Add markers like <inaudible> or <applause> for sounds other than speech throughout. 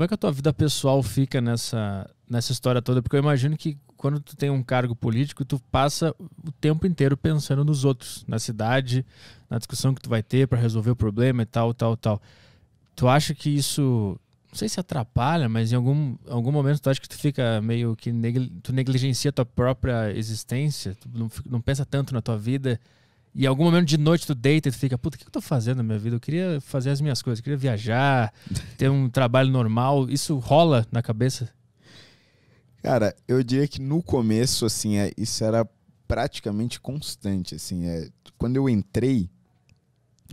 Como é que a tua vida pessoal fica nessa, nessa história toda? Porque eu imagino que quando tu tem um cargo político, tu passa o tempo inteiro pensando nos outros, na cidade, na discussão que tu vai ter para resolver o problema e tal, tal, tal. Tu acha que isso, não sei se atrapalha, mas em algum, algum momento tu acha que tu fica meio que negli, tu negligencia a tua própria existência, tu não, não pensa tanto na tua vida e em algum momento de noite tu deita e tu fica, puta, o que eu tô fazendo na minha vida? Eu queria fazer as minhas coisas, eu queria viajar, <laughs> ter um trabalho normal. Isso rola na cabeça? Cara, eu diria que no começo, assim, é, isso era praticamente constante, assim. É, quando eu entrei,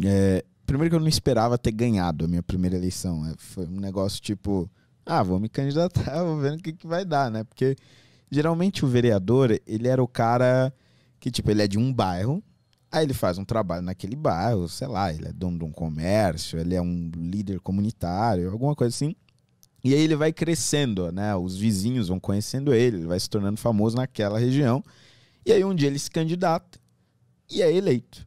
é, primeiro que eu não esperava ter ganhado a minha primeira eleição. É, foi um negócio tipo, ah, vou me candidatar, <laughs> vou ver o que, que vai dar, né? Porque geralmente o vereador, ele era o cara que, tipo, ele é de um bairro, Aí ele faz um trabalho naquele bairro, sei lá, ele é dono de um comércio, ele é um líder comunitário, alguma coisa assim. E aí ele vai crescendo, né? Os vizinhos vão conhecendo ele, ele vai se tornando famoso naquela região. E aí um dia ele se candidata e é eleito.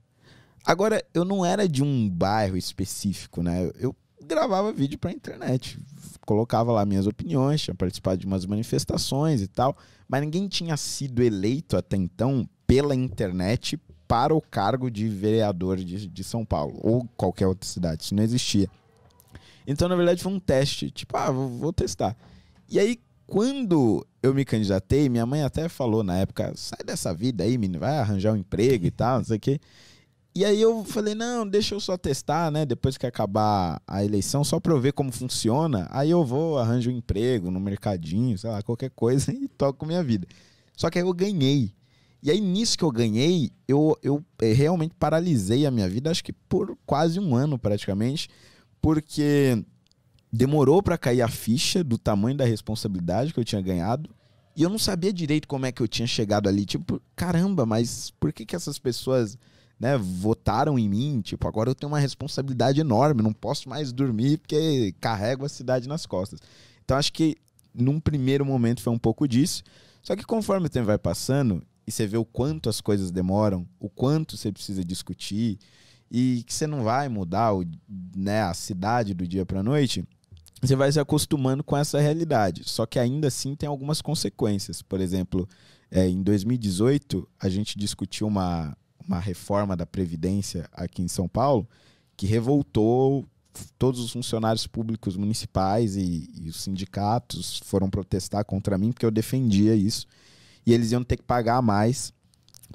Agora, eu não era de um bairro específico, né? Eu gravava vídeo pra internet, colocava lá minhas opiniões, tinha participado de umas manifestações e tal, mas ninguém tinha sido eleito até então pela internet para o cargo de vereador de, de São Paulo ou qualquer outra cidade. Isso não existia. Então, na verdade, foi um teste. Tipo, ah, vou, vou testar. E aí, quando eu me candidatei, minha mãe até falou na época: sai dessa vida aí, menino, vai arranjar um emprego e tal, não sei o quê. E aí eu falei: não, deixa eu só testar, né? Depois que acabar a eleição, só pra eu ver como funciona. Aí eu vou, arranjo um emprego no mercadinho, sei lá, qualquer coisa <laughs> e toco minha vida. Só que aí eu ganhei. E aí, nisso que eu ganhei, eu, eu eh, realmente paralisei a minha vida, acho que por quase um ano praticamente, porque demorou para cair a ficha do tamanho da responsabilidade que eu tinha ganhado. E eu não sabia direito como é que eu tinha chegado ali. Tipo, caramba, mas por que, que essas pessoas né, votaram em mim? Tipo, agora eu tenho uma responsabilidade enorme, não posso mais dormir porque carrego a cidade nas costas. Então, acho que num primeiro momento foi um pouco disso. Só que conforme o tempo vai passando e você vê o quanto as coisas demoram, o quanto você precisa discutir e que você não vai mudar o, né, a cidade do dia para noite, você vai se acostumando com essa realidade. Só que ainda assim tem algumas consequências. Por exemplo, é, em 2018 a gente discutiu uma, uma reforma da Previdência aqui em São Paulo que revoltou todos os funcionários públicos municipais e, e, os sindicatos foram protestar contra mim porque eu defendia isso e eles iam ter que pagar mais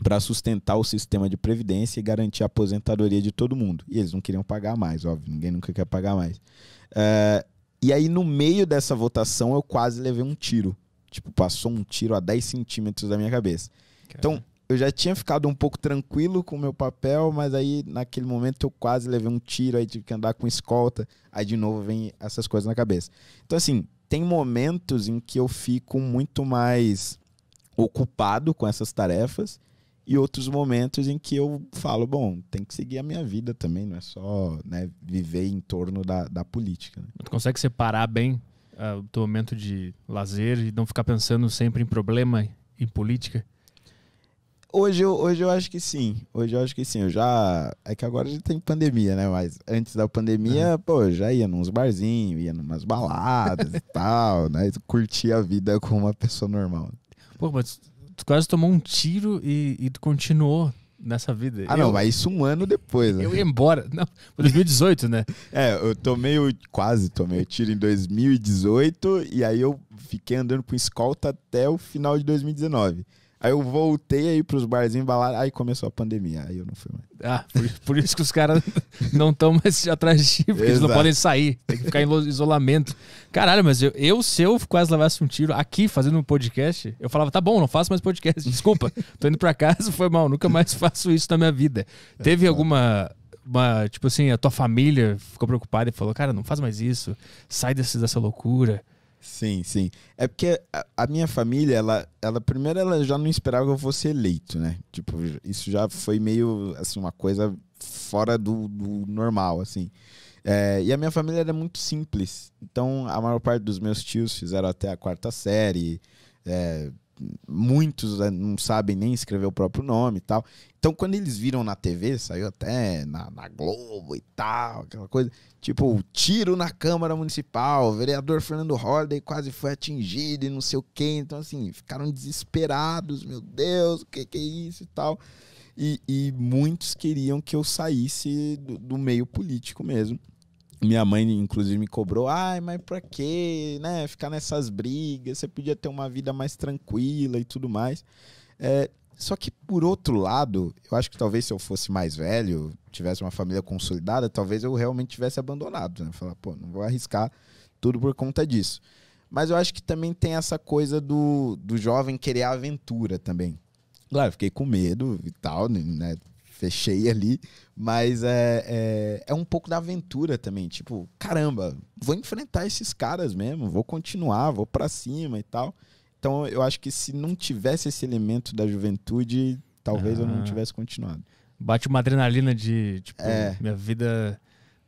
para sustentar o sistema de previdência e garantir a aposentadoria de todo mundo. E eles não queriam pagar mais, óbvio, ninguém nunca quer pagar mais. Uh, e aí, no meio dessa votação, eu quase levei um tiro. Tipo, passou um tiro a 10 centímetros da minha cabeça. Caramba. Então, eu já tinha ficado um pouco tranquilo com o meu papel, mas aí, naquele momento, eu quase levei um tiro, aí tive que andar com escolta. Aí, de novo, vem essas coisas na cabeça. Então, assim, tem momentos em que eu fico muito mais ocupado com essas tarefas e outros momentos em que eu falo, bom, tem que seguir a minha vida também, não é só né, viver em torno da, da política. Né? Tu consegue separar bem uh, o teu momento de lazer e não ficar pensando sempre em problema, em política? Hoje eu, hoje eu acho que sim. Hoje eu acho que sim. Eu já. É que agora já tem pandemia, né? Mas antes da pandemia, ah. pô, já ia nos barzinhos, ia numas baladas e <laughs> tal, né? Curtia a vida como uma pessoa normal. Pô, mas tu quase tomou um tiro e, e tu continuou nessa vida. Ah, eu, não, mas isso um ano depois. Né? Eu ia embora. Não, 2018, né? <laughs> é, eu tomei o. Quase tomei o tiro em 2018 e aí eu fiquei andando com escolta até o final de 2019. Aí eu voltei aí pros barzinhos, balaram, aí começou a pandemia, aí eu não fui mais. Ah, por, por isso que os caras <laughs> não estão mais <laughs> atrás de ti, porque Exato. eles não podem sair, tem que ficar em isolamento. Caralho, mas eu, eu, se eu quase levasse um tiro aqui fazendo um podcast, eu falava, tá bom, não faço mais podcast, <laughs> desculpa, tô indo pra casa, foi mal, nunca mais faço isso na minha vida. Teve alguma uma, tipo assim, a tua família ficou preocupada e falou, cara, não faz mais isso, sai desse, dessa loucura. Sim, sim. É porque a, minha família, ela, ela primeiro ela já não esperava que eu fosse eleito, né? Tipo, isso já foi meio assim uma coisa fora do, do normal, assim. É, e a minha família era é muito simples. Então, a maior parte dos meus tios fizeram até a quarta série. É, muitos né, não sabem nem escrever o próprio nome e tal. Então, quando eles viram na TV, saiu até na, na Globo e tal, aquela coisa, tipo, tiro na Câmara Municipal, o vereador Fernando Holliday quase foi atingido e não sei o quê. Então, assim, ficaram desesperados, meu Deus, o que, que é isso e tal. E, e muitos queriam que eu saísse do, do meio político mesmo. Minha mãe, inclusive, me cobrou, ai, mas pra quê, né? Ficar nessas brigas, você podia ter uma vida mais tranquila e tudo mais. É, só que, por outro lado, eu acho que talvez se eu fosse mais velho, tivesse uma família consolidada, talvez eu realmente tivesse abandonado, né? Falar, pô, não vou arriscar tudo por conta disso. Mas eu acho que também tem essa coisa do, do jovem querer a aventura também. Claro, fiquei com medo e tal, né? fechei ali. Mas é, é, é, um pouco da aventura também. Tipo, caramba, vou enfrentar esses caras mesmo, vou continuar, vou para cima e tal. Então eu acho que se não tivesse esse elemento da juventude, talvez ah, eu não ah. tivesse continuado. Bate uma adrenalina de, tipo, é. minha vida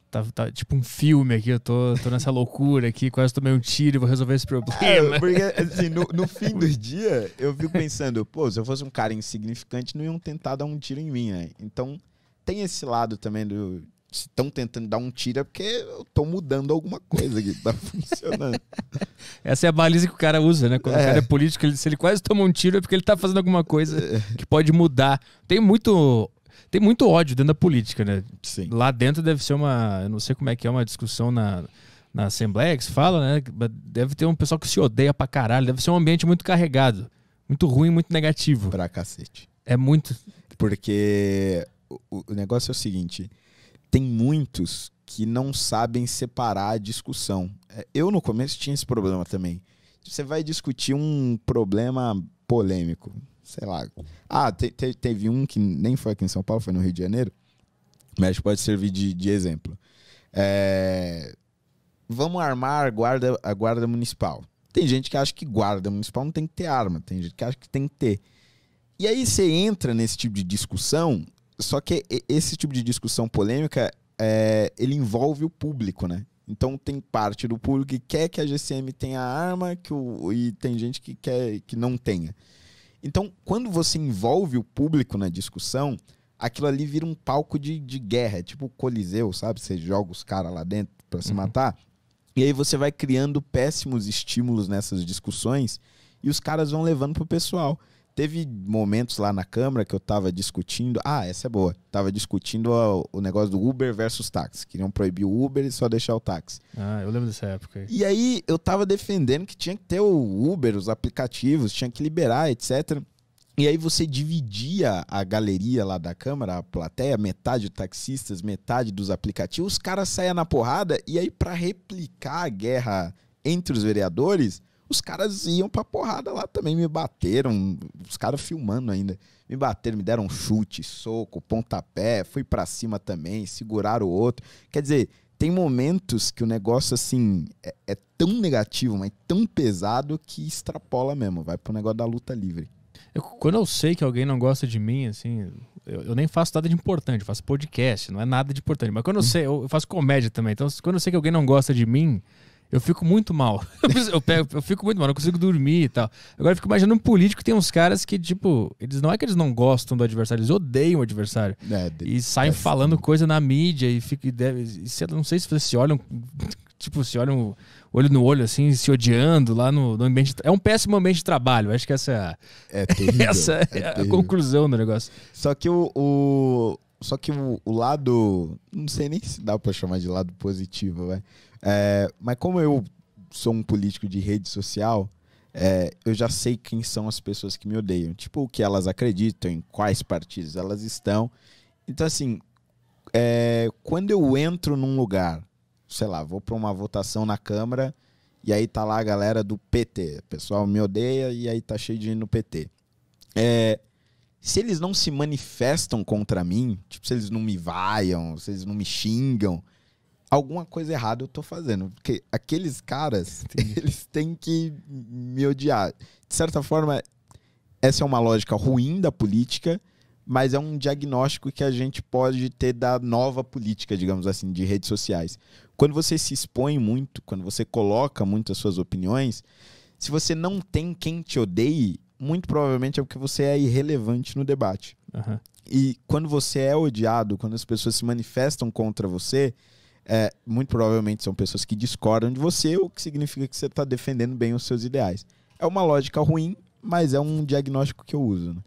Tá, tá, tipo um filme aqui, eu tô, tô nessa loucura aqui, quase tomei um tiro e vou resolver esse problema. É, porque, assim, no, no, fim do dia, eu fico pensando, pô, se eu fosse um cara insignificante, não iam tentar dar um tiro em mim, né? Então, tem esse lado também do. Se estão tentando dar um tiro é porque eu tô mudando alguma coisa que tá funcionando. <laughs> Essa é a baliza que o cara usa, né? Quando é. o cara é político, ele, se ele quase toma um tiro é porque ele tá fazendo alguma coisa que pode mudar. Tem muito tem muito ódio dentro da política, né? Sim. Lá dentro deve ser uma. Eu não sei como é que é uma discussão na, na Assembleia que se fala, né? Deve ter um pessoal que se odeia pra caralho. Deve ser um ambiente muito carregado. Muito ruim, muito negativo. Pra cacete. É muito. Porque o, o negócio é o seguinte: tem muitos que não sabem separar a discussão. É, eu no começo tinha esse problema também. Você vai discutir um problema polêmico sei lá. Ah, te, te, teve um que nem foi aqui em São Paulo, foi no Rio de Janeiro, mas pode servir de, de exemplo. É, vamos armar a guarda, a guarda municipal. Tem gente que acha que guarda municipal não tem que ter arma, tem gente que acha que tem que ter. E aí você entra nesse tipo de discussão, só que esse tipo de discussão polêmica, é, ele envolve o público, né? Então tem parte do público que quer que a GCM tenha arma que o, e tem gente que quer que não tenha. Então, quando você envolve o público na discussão, aquilo ali vira um palco de, de guerra, é tipo o Coliseu, sabe? Você joga os caras lá dentro para se uhum. matar. E aí você vai criando péssimos estímulos nessas discussões e os caras vão levando pro pessoal teve momentos lá na Câmara que eu estava discutindo. Ah, essa é boa. Tava discutindo o negócio do Uber versus táxi. Queriam proibir o Uber e só deixar o táxi. Ah, eu lembro dessa época. E aí eu tava defendendo que tinha que ter o Uber, os aplicativos, tinha que liberar, etc. E aí você dividia a galeria lá da Câmara, a plateia, metade taxistas, metade dos aplicativos, os caras saiam na porrada e aí para replicar a guerra entre os vereadores, os caras iam pra porrada lá também, me bateram, os caras filmando ainda. Me bateram, me deram chute, soco, pontapé, fui para cima também, seguraram o outro. Quer dizer, tem momentos que o negócio, assim, é, é tão negativo, mas tão pesado que extrapola mesmo, vai pro negócio da luta livre. Eu, quando eu sei que alguém não gosta de mim, assim, eu, eu, nem faço nada de importante, eu faço podcast, não é nada de importante. Mas quando eu hum. sei, eu faço comédia também. Então, quando eu sei que alguém não gosta de mim, eu fico muito mal. <laughs> eu, pego, eu fico muito mal, não consigo dormir e tal. Agora eu fico imaginando um político tem uns caras que, tipo, eles não é que eles não gostam do adversário, eles odeiam o adversário. É, e saem é falando coisa na mídia e fica. E não sei se vocês se olham. <laughs> Tipo, se olham olho no olho, assim, se odiando lá no, no ambiente. É um péssimo ambiente de trabalho. Acho que essa é a, é terrível, <laughs> essa é, é a conclusão do negócio. Só que o, o. Só que o, o lado. Não sei nem se dá pra chamar de lado positivo, vai. É, mas como eu sou um político de rede social, é, eu já sei quem são as pessoas que me odeiam. Tipo, o que elas acreditam, em quais partidos elas estão. Então, assim, é, quando eu entro num lugar, sei lá, vou para uma votação na Câmara e aí tá lá a galera do PT. O pessoal me odeia e aí tá cheio de gente no PT. É, se eles não se manifestam contra mim, tipo, se eles não me vaiam, se eles não me xingam, alguma coisa errada eu tô fazendo. Porque aqueles caras, <laughs> eles têm que me odiar. De certa forma, essa é uma lógica ruim da política, mas é um diagnóstico que a gente pode ter da nova política, digamos assim, de redes sociais. Quando você se expõe muito, quando você coloca muito as suas opiniões, se você não tem quem te odeie, muito provavelmente é porque você é irrelevante no debate. Uhum. E quando você é odiado, quando as pessoas se manifestam contra você, é, muito provavelmente são pessoas que discordam de você, o que significa que você está defendendo bem os seus ideais. É uma lógica ruim, mas é um diagnóstico que eu uso. Né?